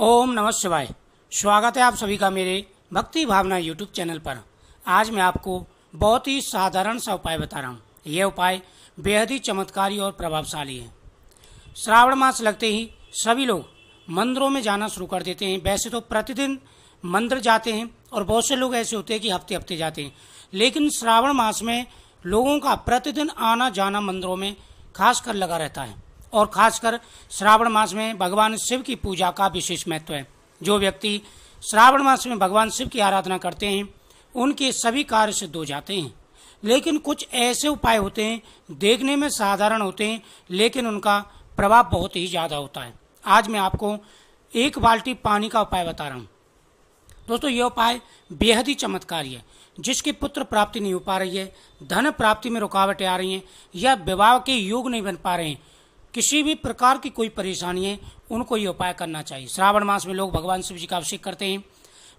ओम नमः शिवाय स्वागत है आप सभी का मेरे भक्ति भावना यूट्यूब चैनल पर आज मैं आपको बहुत ही साधारण सा उपाय बता रहा हूँ यह उपाय बेहद ही चमत्कारी और प्रभावशाली है श्रावण मास लगते ही सभी लोग मंदिरों में जाना शुरू कर देते हैं वैसे तो प्रतिदिन मंदिर जाते हैं और बहुत से लोग ऐसे होते हैं कि हफ्ते हफ्ते जाते हैं लेकिन श्रावण मास में लोगों का प्रतिदिन आना जाना मंदिरों में खासकर लगा रहता है और खासकर श्रावण मास में भगवान शिव की पूजा का विशेष महत्व है जो व्यक्ति श्रावण मास में भगवान शिव की आराधना करते हैं उनके सभी कार्य सिद्ध हो जाते हैं लेकिन कुछ ऐसे उपाय होते हैं देखने में साधारण होते हैं लेकिन उनका प्रभाव बहुत ही ज़्यादा होता है आज मैं आपको एक बाल्टी पानी का उपाय बता रहा हूँ दोस्तों यह उपाय बेहद ही चमत्कारी है जिसकी पुत्र प्राप्ति नहीं हो पा रही है धन प्राप्ति में रुकावटें आ रही हैं या विवाह के योग नहीं बन पा रहे हैं किसी भी प्रकार की कोई परेशानी है उनको ये उपाय करना चाहिए श्रावण मास में लोग भगवान शिव जी का अभिषेक करते हैं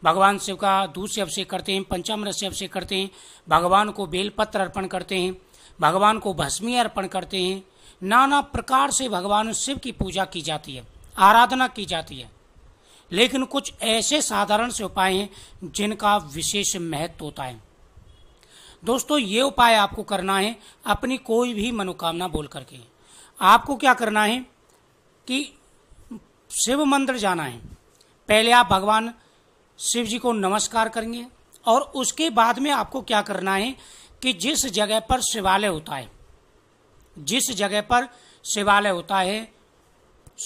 भगवान शिव का दूध से अभिषेक करते हैं पंचामृत से अभिषेक करते हैं भगवान को बेलपत्र अर्पण करते हैं भगवान को भस्मी अर्पण करते हैं नाना प्रकार से भगवान शिव की पूजा की जाती है आराधना की जाती है लेकिन कुछ ऐसे साधारण से उपाय हैं जिनका विशेष महत्व होता है दोस्तों ये उपाय आपको करना है अपनी कोई भी मनोकामना बोल करके आपको क्या करना है कि शिव मंदिर जाना है पहले आप भगवान शिव जी को नमस्कार करेंगे और उसके बाद में आपको क्या करना है कि जिस जगह पर शिवालय होता है जिस जगह पर शिवालय होता है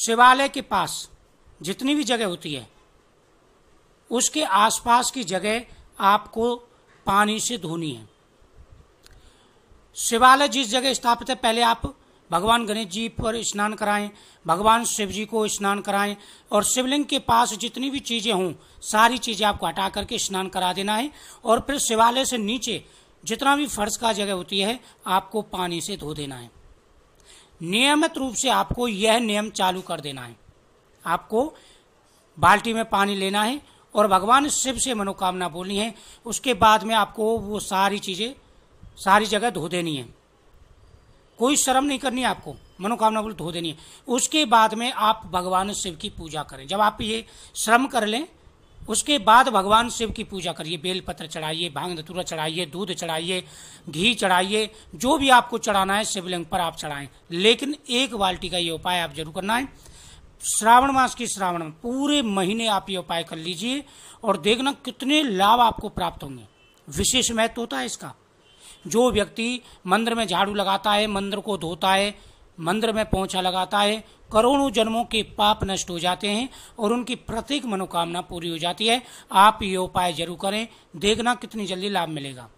शिवालय के पास जितनी भी जगह होती है उसके आसपास की जगह आपको पानी से धोनी है शिवालय जिस जगह स्थापित है पहले आप भगवान गणेश जी पर स्नान कराएं भगवान शिव जी को स्नान कराएं और शिवलिंग के पास जितनी भी चीज़ें हों सारी चीज़ें आपको हटा करके स्नान करा देना है और फिर शिवालय से नीचे जितना भी फर्श का जगह होती है आपको पानी से धो देना है नियमित रूप से आपको यह नियम चालू कर देना है आपको बाल्टी में पानी लेना है और भगवान शिव से मनोकामना बोलनी है उसके बाद में आपको वो सारी चीज़ें सारी जगह धो देनी है कोई शर्म नहीं करनी आपको मनोकामना बोल धो देनी है उसके बाद में आप भगवान शिव की पूजा करें जब आप ये श्रम कर लें उसके बाद भगवान शिव की पूजा करिए बेलपत्र चढ़ाइए भांग धतूरा चढ़ाइए दूध चढ़ाइए घी चढ़ाइए जो भी आपको चढ़ाना है शिवलिंग पर आप चढ़ाएं लेकिन एक बाल्टी का ये उपाय आप जरूर करना है श्रावण मास की श्रावण में पूरे महीने आप ये उपाय कर लीजिए और देखना कितने लाभ आपको प्राप्त होंगे विशेष महत्व होता है इसका जो व्यक्ति मंदिर में झाड़ू लगाता है मंदिर को धोता है मंदिर में पहुंचा लगाता है करोड़ों जन्मों के पाप नष्ट हो जाते हैं और उनकी प्रत्येक मनोकामना पूरी हो जाती है आप ये उपाय जरूर करें देखना कितनी जल्दी लाभ मिलेगा